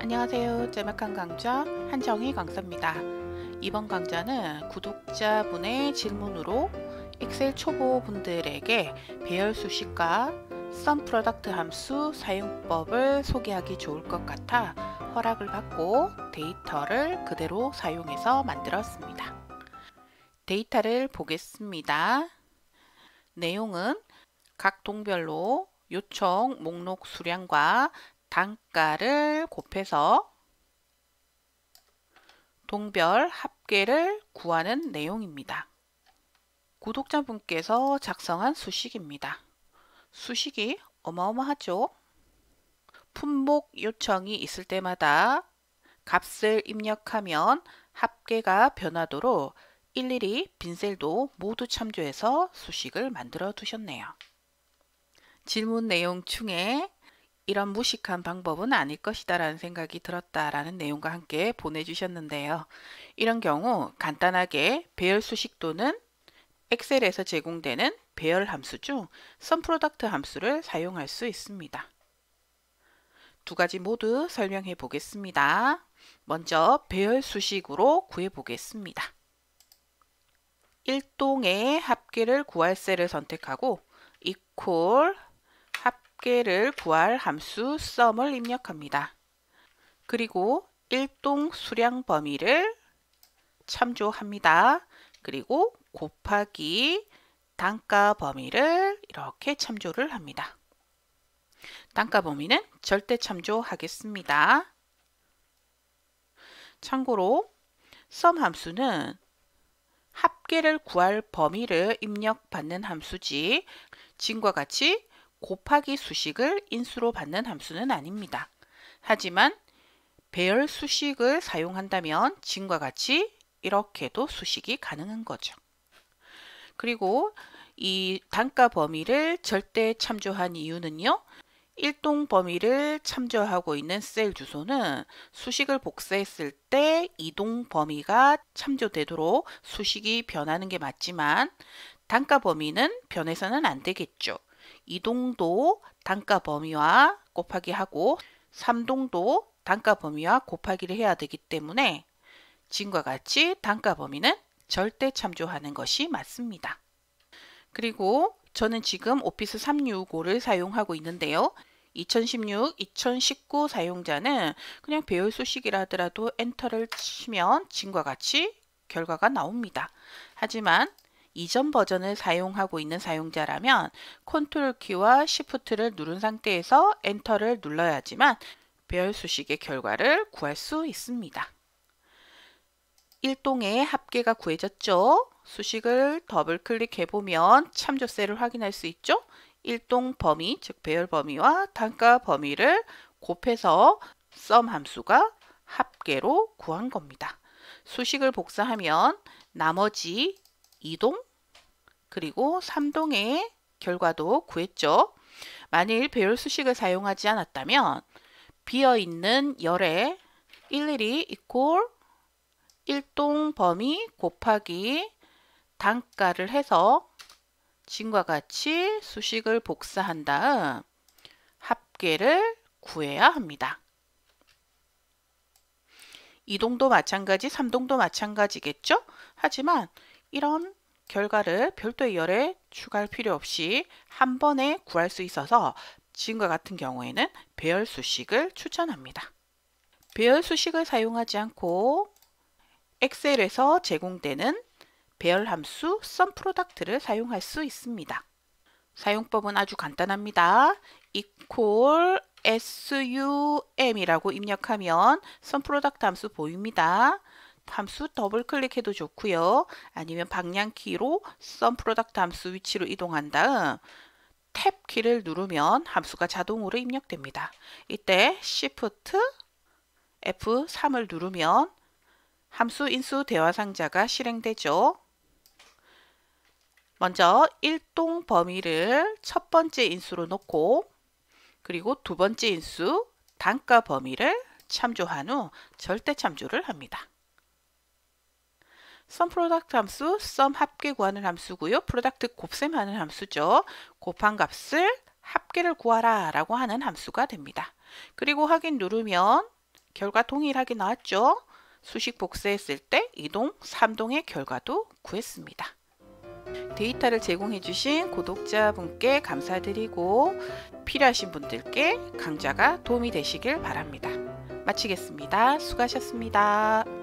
안녕하세요. 제막한 강좌 한정희 강사입니다. 이번 강좌는 구독자분의 질문으로 엑셀 초보 분들에게 배열 수식과 썸 프로덕트 함수 사용법을 소개하기 좋을 것 같아 허락을 받고 데이터를 그대로 사용해서 만들었습니다. 데이터를 보겠습니다. 내용은 각 동별로 요청 목록 수량과 단가를 곱해서 동별 합계를 구하는 내용입니다. 구독자분께서 작성한 수식입니다. 수식이 어마어마하죠? 품목 요청이 있을 때마다 값을 입력하면 합계가 변하도록 일일이 빈셀도 모두 참조해서 수식을 만들어 두셨네요. 질문 내용 중에 이런 무식한 방법은 아닐 것이다 라는 생각이 들었다라는 내용과 함께 보내주셨는데요. 이런 경우 간단하게 배열 수식 또는 엑셀에서 제공되는 배열 함수 중 썸프로덕트 함수를 사용할 수 있습니다. 두 가지 모두 설명해 보겠습니다. 먼저 배열 수식으로 구해 보겠습니다. 1동의 합계를 구할 셀을 선택하고 equal 합계를 구할 함수 sum을 입력합니다. 그리고 일동 수량 범위를 참조합니다. 그리고 곱하기 단가 범위를 이렇게 참조를 합니다. 단가 범위는 절대 참조하겠습니다. 참고로 sum 함수는 합계를 구할 범위를 입력받는 함수지 지금과 같이 곱하기 수식을 인수로 받는 함수는 아닙니다. 하지만 배열 수식을 사용한다면 지금과 같이 이렇게도 수식이 가능한 거죠. 그리고 이 단가 범위를 절대 참조한 이유는요. 일동 범위를 참조하고 있는 셀 주소는 수식을 복사했을 때 이동 범위가 참조되도록 수식이 변하는 게 맞지만 단가 범위는 변해서는 안 되겠죠. 2동도 단가 범위와 곱하기 하고 3동도 단가 범위와 곱하기를 해야 되기 때문에 지금과 같이 단가 범위는 절대 참조하는 것이 맞습니다. 그리고 저는 지금 오피스 365를 사용하고 있는데요. 2016, 2019 사용자는 그냥 배열 수식이라 하더라도 엔터를 치면 지금과 같이 결과가 나옵니다. 하지만 이전 버전을 사용하고 있는 사용자라면 컨트롤 키와 시프트를 누른 상태에서 엔터를 눌러야지만 배열 수식의 결과를 구할 수 있습니다. 1동의 합계가 구해졌죠. 수식을 더블 클릭해 보면 참조세를 확인할 수 있죠. 1동 범위, 즉 배열 범위와 단가 범위를 곱해서 썸 함수가 합계로 구한 겁니다. 수식을 복사하면 나머지 2동 그리고 3동의 결과도 구했죠. 만일 배열 수식을 사용하지 않았다면 비어있는 열에 일일이 equal 1동 범위 곱하기 단가를 해서 진과 같이 수식을 복사한 다음 합계를 구해야 합니다. 이동도 마찬가지, 삼동도 마찬가지겠죠? 하지만 이런 결과를 별도의 열에 추가할 필요 없이 한 번에 구할 수 있어서 지금과 같은 경우에는 배열 수식을 추천합니다. 배열 수식을 사용하지 않고 엑셀에서 제공되는 배열 함수 썸프로덕트를 사용할 수 있습니다. 사용법은 아주 간단합니다. equal sum이라고 입력하면 썸프로덕트 함수 보입니다. 함수 더블 클릭해도 좋고요. 아니면 방향키로 썸 프로덕트 함수 위치로 이동한 다음 탭 키를 누르면 함수가 자동으로 입력됩니다. 이때 Shift F3을 누르면 함수 인수 대화 상자가 실행되죠. 먼저 일동 범위를 첫 번째 인수로 놓고 그리고 두 번째 인수 단가 범위를 참조한 후 절대 참조를 합니다. sum product 함수, sum 합계 구하는 함수고요. product 곱셈하는 함수죠. 곱한 값을 합계를 구하라 라고 하는 함수가 됩니다. 그리고 확인 누르면 결과 동일하게 나왔죠. 수식 복사했을 때 이동, 삼동의 결과도 구했습니다. 데이터를 제공해 주신 구독자분께 감사드리고 필요하신 분들께 강좌가 도움이 되시길 바랍니다. 마치겠습니다. 수고하셨습니다.